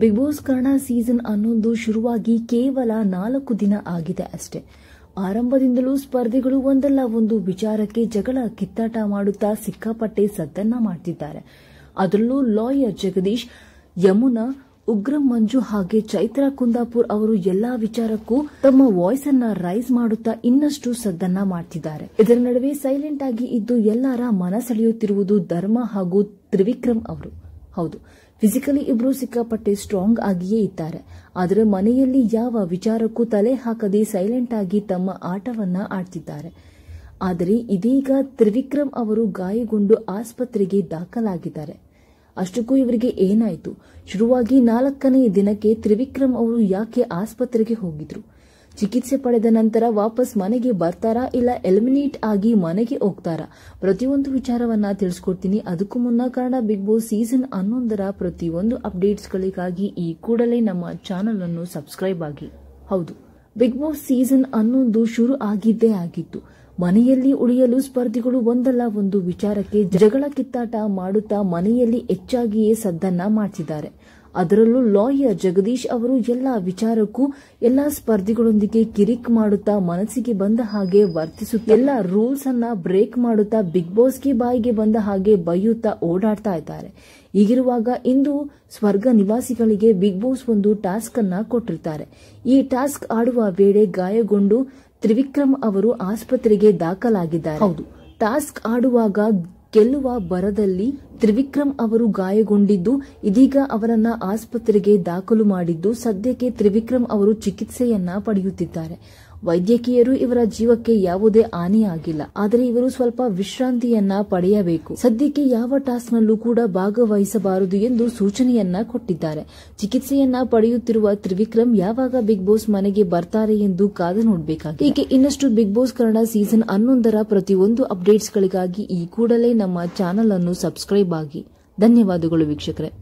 big boss Karna season ಹನ್ನೊಂದು ಶುರುವಾಗಿ ಕೇವಲ ನಾಲ್ಕು ದಿನ ಆಗಿದೆ ಅಷ್ಟೇ ಆರಂಭದಿಂದಲೂ ಸ್ಪರ್ಧಿಗಳು ಒಂದಲ್ಲ ಒಂದು ವಿಚಾರಕ್ಕೆ ಜಗಳ ಕಿತ್ತಾಟ ಮಾಡುತ್ತಾ ಸಿಕ್ಕಾಪಟ್ಟೆ ಸದ್ದನ್ನ ಮಾಡ್ತಿದ್ದಾರೆ ಅದರಲ್ಲೂ ಲಾಯರ್ ಜಗದೀಶ್ ಯಮುನಾ ಉಗ್ರಂ ಮಂಜು ಹಾಗೆ ಚೈತ್ರ ಕುಂದಾಪುರ್ ಅವರು ಎಲ್ಲಾ ವಿಚಾರಕ್ಕೂ ತಮ್ಮ ವಾಯ್ಸ್ ಅನ್ನ ರೈಸ್ ಮಾಡುತ್ತಾ ಇನ್ನಷ್ಟು ಸದ್ದನ್ನ ಮಾಡ್ತಿದ್ದಾರೆ ಇದರ ನಡುವೆ ಸೈಲೆಂಟ್ ಆಗಿ ಇದ್ದು ಎಲ್ಲರ ಮನ ಸೆಳೆಯುತ್ತಿರುವುದು ಧರ್ಮ ಹಾಗೂ ತ್ರಿವಿಕ್ರಮ್ ಅವರು ಹೌದು ಫಿಸಿಕಲಿ ಇಬ್ರು ಸಿಕ್ಕಾಪಟ್ಟೆ ಸ್ಟ್ರಾಂಗ್ ಆಗಿಯೇ ಇದ್ದಾರೆ ಆದರೆ ಮನೆಯಲ್ಲಿ ಯಾವ ವಿಚಾರಕ್ಕೂ ತಲೆ ಹಾಕದೆ ಸೈಲೆಂಟ್ ಆಗಿ ತಮ್ಮ ಆಟವನ್ನ ಆಡ್ತಿದ್ದಾರೆ ಆದರೆ ಇದೀಗ ತ್ರಿವಿಕ್ರಮ್ ಅವರು ಗಾಯಗೊಂಡು ಆಸ್ಪತ್ರೆಗೆ ದಾಖಲಾಗಿದ್ದಾರೆ ಅಷ್ಟಕ್ಕೂ ಇವರಿಗೆ ಏನಾಯಿತು ಶುರುವಾಗಿ ನಾಲ್ಕನೇ ದಿನಕ್ಕೆ ತ್ರಿವಿಕ್ರಮ್ ಅವರು ಯಾಕೆ ಆಸ್ಪತ್ರೆಗೆ ಹೋಗಿದ್ರು ಚಿಕಿತ್ಸೆ ಪಡೆದ ನಂತರ ವಾಪಸ್ ಮನೆಗೆ ಬರ್ತಾರಾ ಇಲ್ಲ ಎಲಿಮಿನೇಟ್ ಆಗಿ ಮನೆಗೆ ಹೋಗ್ತಾರಾ ಪ್ರತಿಯೊಂದು ವಿಚಾರವನ್ನ ತಿಳಿಸ್ಕೊಡ್ತೀನಿ ಅದಕ್ಕೂ ಮುನ್ನ ಕಾರಣ ಬಿಗ್ ಬಾಸ್ ಸೀಸನ್ ಹನ್ನೊಂದರ ಪ್ರತಿಯೊಂದು ಅಪ್ಡೇಟ್ಸ್ಗಳಿಗಾಗಿ ಈ ಕೂಡಲೇ ನಮ್ಮ ಚಾನೆಲ್ ಅನ್ನು ಸಬ್ಸ್ಕ್ರೈಬ್ ಆಗಿ ಹೌದು ಬಿಗ್ ಬಾಸ್ ಸೀಸನ್ ಹನ್ನೊಂದು ಶುರು ಆಗಿದ್ದೇ ಆಗಿತ್ತು ಮನೆಯಲ್ಲಿ ಉಳಿಯಲು ಸ್ಪರ್ಧಿಗಳು ಒಂದಲ್ಲ ಒಂದು ವಿಚಾರಕ್ಕೆ ಜಗಳ ಕಿತ್ತಾಟ ಮಾಡುತ್ತಾ ಮನೆಯಲ್ಲಿ ಹೆಚ್ಚಾಗಿಯೇ ಸದ್ದನ್ನ ಮಾಡಿಸಿದ್ದಾರೆ ಅದರಲ್ಲೂ ಲಾಯರ್ ಜಗದೀಶ್ ಅವರು ಎಲ್ಲ ವಿಚಾರಕ್ಕೂ ಎಲ್ಲ ಸ್ಪರ್ಧಿಗಳೊಂದಿಗೆ ಕಿರಿಕ್ ಮಾಡುತ್ತಾ ಮನಸ್ಸಿಗೆ ಬಂದ ಹಾಗೆ ವರ್ತಿಸುತ್ತಾ ಎಲ್ಲ ರೂಲ್ಸ್ ಅನ್ನ ಬ್ರೇಕ್ ಮಾಡುತ್ತಾ ಬಿಗ್ ಬಾಸ್ಗೆ ಬಾಯಿಗೆ ಬಂದ ಹಾಗೆ ಬೈಯುತ್ತಾ ಓಡಾಡ್ತಾ ಇದ್ದಾರೆ ಈಗಿರುವಾಗ ಇಂದು ಸ್ವರ್ಗ ನಿವಾಸಿಗಳಿಗೆ ಬಿಗ್ ಬಾಸ್ ಒಂದು ಟಾಸ್ಕ್ ಅನ್ನ ಕೊಟ್ಟಿರ್ತಾರೆ ಈ ಟಾಸ್ಕ್ ಆಡುವ ವೇಳೆ ಗಾಯಗೊಂಡು ತ್ರಿವಿಕ್ರಮ್ ಅವರು ಆಸ್ಪತ್ರೆಗೆ ದಾಖಲಾಗಿದ್ದಾರೆ ಹೌದು ಟಾಸ್ಕ್ ಆಡುವಾಗ ಗೆಲ್ಲುವ ಬರದಲ್ಲಿ ತ್ರಿವಿಕ್ರಮ್ ಅವರು ಗಾಯಗೊಂಡಿದ್ದು ಇದೀಗ ಅವರನ್ನ ಆಸ್ಪತ್ರೆಗೆ ದಾಖಲು ಮಾಡಿದ್ದು ಸದ್ಯಕ್ಕೆ ತ್ರಿವಿಕ್ರಮ್ ಅವರು ಚಿಕಿತ್ಸೆಯನ್ನ ಪಡೆಯುತ್ತಿದ್ದಾರೆ ವೈದ್ಯಕೀಯರು ಇವರ ಜೀವಕ್ಕೆ ಯಾವುದೇ ಹಾನಿಯಾಗಿಲ್ಲ ಆದರೆ ಇವರು ಸ್ವಲ್ಪ ವಿಶ್ರಾಂತಿಯನ್ನ ಪಡೆಯಬೇಕು ಸದ್ಯಕ್ಕೆ ಯಾವ ಟಾಸ್ಕ್ನಲ್ಲೂ ಕೂಡ ಭಾಗವಹಿಸಬಾರದು ಎಂದು ಸೂಚನೆಯನ್ನ ಕೊಟ್ಟಿದ್ದಾರೆ ಚಿಕಿತ್ಸೆಯನ್ನ ಪಡೆಯುತ್ತಿರುವ ತ್ರಿವಿಕ್ರಮ್ ಯಾವಾಗ ಬಿಗ್ ಬಾಸ್ ಮನೆಗೆ ಬರ್ತಾರೆ ಎಂದು ಕಾದು ನೋಡಬೇಕಾಗಿದೆ ಹೀಗೆ ಇನ್ನಷ್ಟು ಬಿಗ್ ಬಾಸ್ ಕನ್ನಡ ಸೀಸನ್ ಹನ್ನೊಂದರ ಪ್ರತಿಯೊಂದು ಅಪ್ಡೇಟ್ಸ್ಗಳಿಗಾಗಿ ಈ ಕೂಡಲೇ ನಮ್ಮ ಚಾನೆಲ್ ಅನ್ನು ಸಬ್ಸ್ಕ್ರೈಬ್ ಆಗಿ ಧನ್ಯವಾದಗಳು ವೀಕ್ಷಕರೇ